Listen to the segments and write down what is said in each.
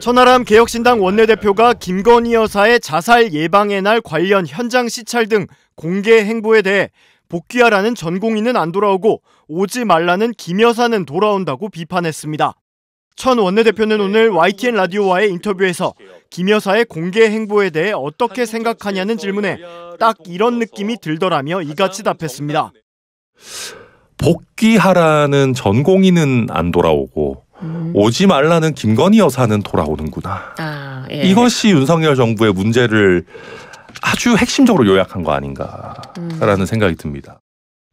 천하람 개혁신당 원내대표가 김건희 여사의 자살 예방의 날 관련 현장 시찰 등 공개 행보에 대해 복귀하라는 전공인은 안 돌아오고 오지 말라는 김 여사는 돌아온다고 비판했습니다. 천 원내대표는 오늘 YTN 라디오와의 인터뷰에서 김 여사의 공개 행보에 대해 어떻게 생각하냐는 질문에 딱 이런 느낌이 들더라며 이같이 답했습니다. 복귀하라는 전공인은 안 돌아오고 음. 오지 말라는 김건희 여사는 돌아오는구나. 아, 예. 이것이 윤석열 정부의 문제를 아주 핵심적으로 요약한 거 아닌가라는 음. 생각이 듭니다.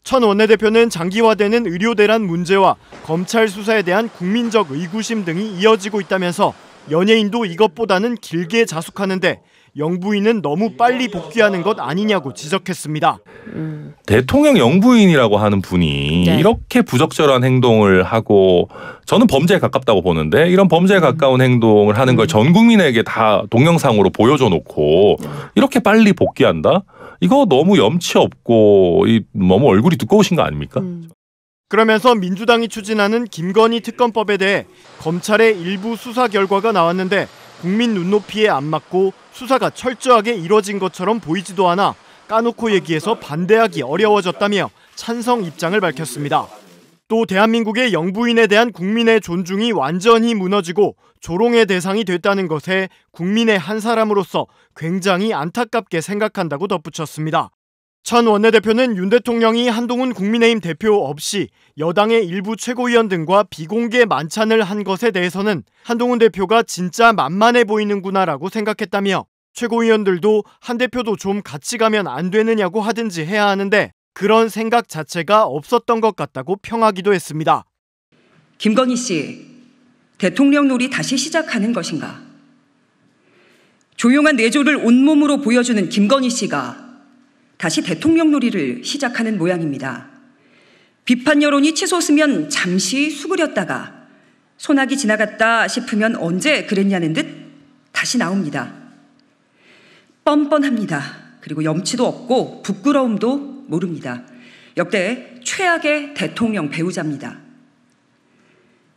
천 원내대표는 장기화되는 의료 대란 문제와 검찰 수사에 대한 국민적 의구심 등이 이어지고 있다면서 연예인도 이것보다는 길게 자숙하는데 영부인은 너무 빨리 복귀하는 것 아니냐고 지적했습니다. 음. 대통령 영부인이라고 하는 분이 네. 이렇게 부적절한 행동을 하고 저는 범죄에 가깝다고 보는데 이런 범죄에 음. 가까운 음. 행동을 하는 걸전 음. 국민에게 다 동영상으로 보여줘 놓고 네. 이렇게 빨리 복귀한다? 이거 너무 염치 없고 이 너무 얼굴이 두꺼우신 거 아닙니까? 음. 그러면서 민주당이 추진하는 김건희 특검법에 대해 검찰의 일부 수사 결과가 나왔는데 국민 눈높이에 안 맞고 수사가 철저하게 이뤄진 것처럼 보이지도 않아 까놓고 얘기해서 반대하기 어려워졌다며 찬성 입장을 밝혔습니다. 또 대한민국의 영부인에 대한 국민의 존중이 완전히 무너지고 조롱의 대상이 됐다는 것에 국민의 한 사람으로서 굉장히 안타깝게 생각한다고 덧붙였습니다. 천 원내대표는 윤 대통령이 한동훈 국민의힘 대표 없이 여당의 일부 최고위원 등과 비공개 만찬을 한 것에 대해서는 한동훈 대표가 진짜 만만해 보이는구나라고 생각했다며 최고위원들도 한 대표도 좀 같이 가면 안 되느냐고 하든지 해야 하는데 그런 생각 자체가 없었던 것 같다고 평하기도 했습니다. 김건희 씨, 대통령 놀이 다시 시작하는 것인가? 조용한 내조를 온몸으로 보여주는 김건희 씨가 다시 대통령 놀이를 시작하는 모양입니다. 비판 여론이 치솟으면 잠시 수그렸다가 소나기 지나갔다 싶으면 언제 그랬냐는 듯 다시 나옵니다. 뻔뻔합니다. 그리고 염치도 없고 부끄러움도 모릅니다. 역대 최악의 대통령 배우자입니다.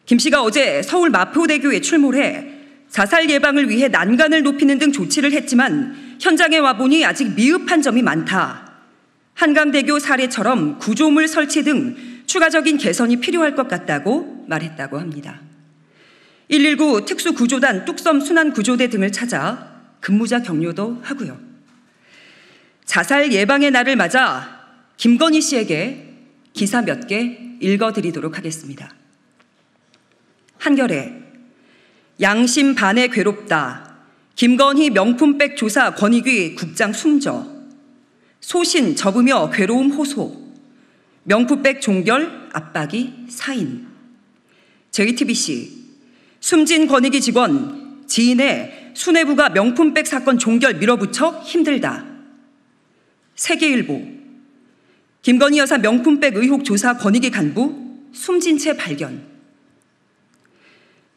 김 씨가 어제 서울 마포대교에 출몰해 자살 예방을 위해 난간을 높이는 등 조치를 했지만 현장에 와보니 아직 미흡한 점이 많다. 한강대교 사례처럼 구조물 설치 등 추가적인 개선이 필요할 것 같다고 말했다고 합니다. 119 특수구조단 뚝섬 순환구조대 등을 찾아 근무자 격려도 하고요. 자살 예방의 날을 맞아 김건희 씨에게 기사 몇 개 읽어드리도록 하겠습니다. 한결에 양심 반에 괴롭다. 김건희 명품백 조사 권익위 국장 숨져. 소신 접으며 괴로움 호소. 명품백 종결 압박이 사인. JTBC 숨진 권익위 직원 지인의 수뇌부가 명품백 사건 종결 밀어붙여 힘들다. 세계일보 김건희 여사 명품백 의혹 조사 권익위 간부 숨진 채 발견.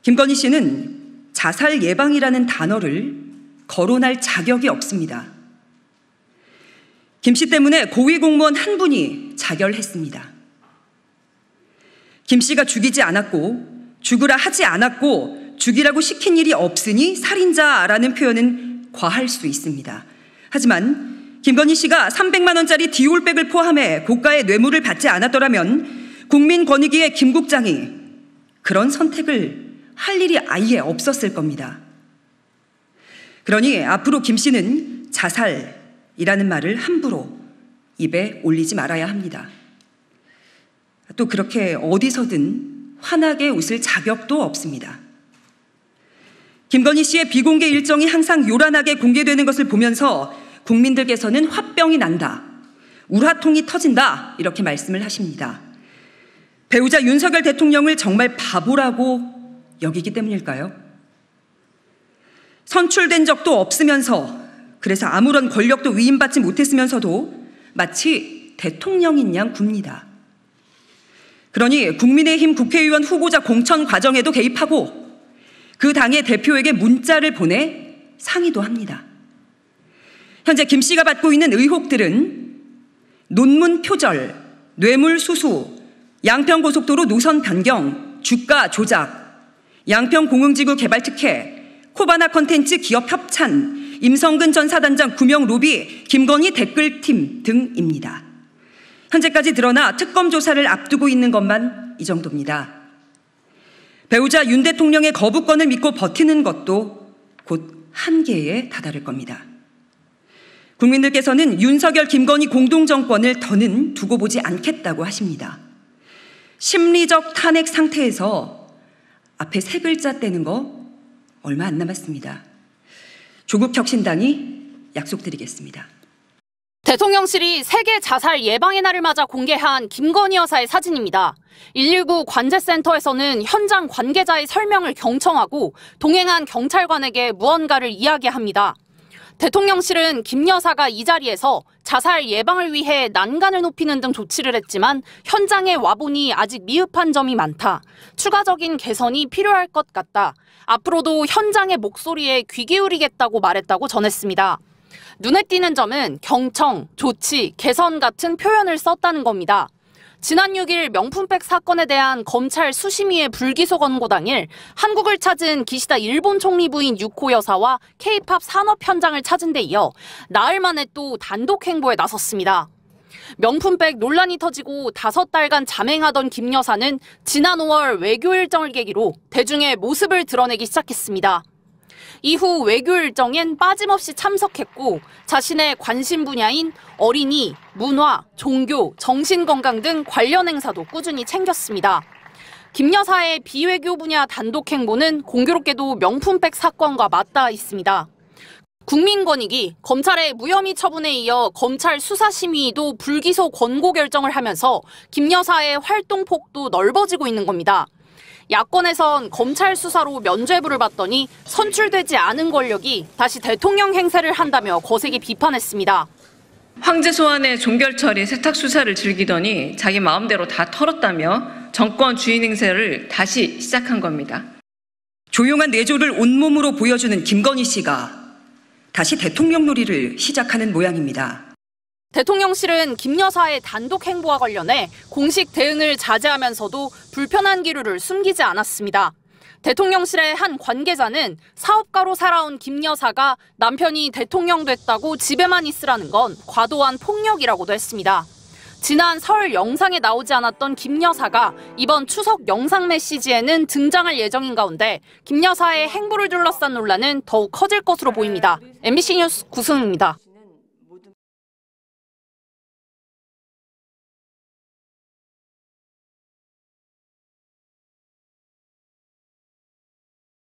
김건희 씨는 자살 예방이라는 단어를 거론할 자격이 없습니다. 김씨 때문에 고위공무원 한 분이 자결했습니다. 김 씨가 죽이지 않았고 죽으라 하지 않았고 죽이라고 시킨 일이 없으니 살인자라는 표현은 과할 수 있습니다. 하지만 김건희 씨가 300만 원짜리 디올백을 포함해 고가의 뇌물을 받지 않았더라면 국민권익위의 김 국장이 그런 선택을 할 일이 아예 없었을 겁니다. 그러니 앞으로 김 씨는 자살이라는 말을 함부로 입에 올리지 말아야 합니다. 또 그렇게 어디서든 환하게 웃을 자격도 없습니다. 김건희 씨의 비공개 일정이 항상 요란하게 공개되는 것을 보면서 국민들께서는 화병이 난다. 우화통이 터진다. 이렇게 말씀을 하십니다. 배우자 윤석열 대통령을 정말 바보라고 여기기 때문일까요? 선출된 적도 없으면서 그래서 아무런 권력도 위임받지 못했으면서도 마치 대통령인 양 굽니다. 그러니 국민의힘 국회의원 후보자 공천 과정에도 개입하고 그 당의 대표에게 문자를 보내 상의도 합니다. 현재 김 씨가 받고 있는 의혹들은 논문 표절, 뇌물 수수, 양평고속도로 노선 변경, 주가 조작, 양평 공흥지구 개발 특혜, 코바나 컨텐츠 기업 협찬, 임성근 전 사단장 구명 로비, 김건희 댓글팀 등입니다. 현재까지 드러나 특검 조사를 앞두고 있는 것만 이 정도입니다. 배우자 윤 대통령의 거부권을 믿고 버티는 것도 곧 한계에 다다를 겁니다. 국민들께서는 윤석열, 김건희 공동정권을 더는 두고 보지 않겠다고 하십니다. 심리적 탄핵 상태에서 앞에 세 글자 떼는 거 얼마 안 남았습니다. 조국 혁신당이 약속드리겠습니다. 대통령실이 세계 자살 예방의 날을 맞아 공개한 김건희 여사의 사진입니다. 119 관제센터에서는 현장 관계자의 설명을 경청하고 동행한 경찰관에게 무언가를 이야기합니다. 대통령실은 김 여사가 이 자리에서 자살 예방을 위해 난간을 높이는 등 조치를 했지만 현장에 와보니 아직 미흡한 점이 많다. 추가적인 개선이 필요할 것 같다. 앞으로도 현장의 목소리에 귀 기울이겠다고 말했다고 전했습니다. 눈에 띄는 점은 경청, 조치, 개선 같은 표현을 썼다는 겁니다. 지난 6일 명품백 사건에 대한 검찰 수심위의 불기소 권고 당일 한국을 찾은 기시다 일본 총리 부인 유코 여사와 케이팝 산업 현장을 찾은 데 이어 나흘 만에 또 단독 행보에 나섰습니다. 명품백 논란이 터지고 다섯 달간 잠행하던 김 여사는 지난 5월 외교 일정을 계기로 대중의 모습을 드러내기 시작했습니다. 이후 외교 일정엔 빠짐없이 참석했고 자신의 관심 분야인 어린이, 문화, 종교, 정신건강 등 관련 행사도 꾸준히 챙겼습니다. 김 여사의 비외교 분야 단독 행보는 공교롭게도 명품백 사건과 맞닿아 있습니다. 국민권익이 검찰의 무혐의 처분에 이어 검찰 수사심의도 불기소 권고 결정을 하면서 김 여사의 활동 폭도 넓어지고 있는 겁니다. 야권에선 검찰 수사로 면죄부를 받더니 선출되지 않은 권력이 다시 대통령 행세를 한다며 거세게 비판했습니다. 황제 소환의 종결 처리 세탁 수사를 즐기더니 자기 마음대로 다 털었다며 정권 주인 행세를 다시 시작한 겁니다. 조용한 내조를 온몸으로 보여주는 김건희 씨가 다시 대통령 놀이를 시작하는 모양입니다. 대통령실은 김 여사의 단독 행보와 관련해 공식 대응을 자제하면서도 불편한 기류를 숨기지 않았습니다. 대통령실의 한 관계자는 사업가로 살아온 김 여사가 남편이 대통령 됐다고 집에만 있으라는 건 과도한 폭력이라고도 했습니다. 지난 설 영상에 나오지 않았던 김 여사가 이번 추석 영상 메시지에는 등장할 예정인 가운데 김 여사의 행보를 둘러싼 논란은 더욱 커질 것으로 보입니다. MBC 뉴스 구승입니다.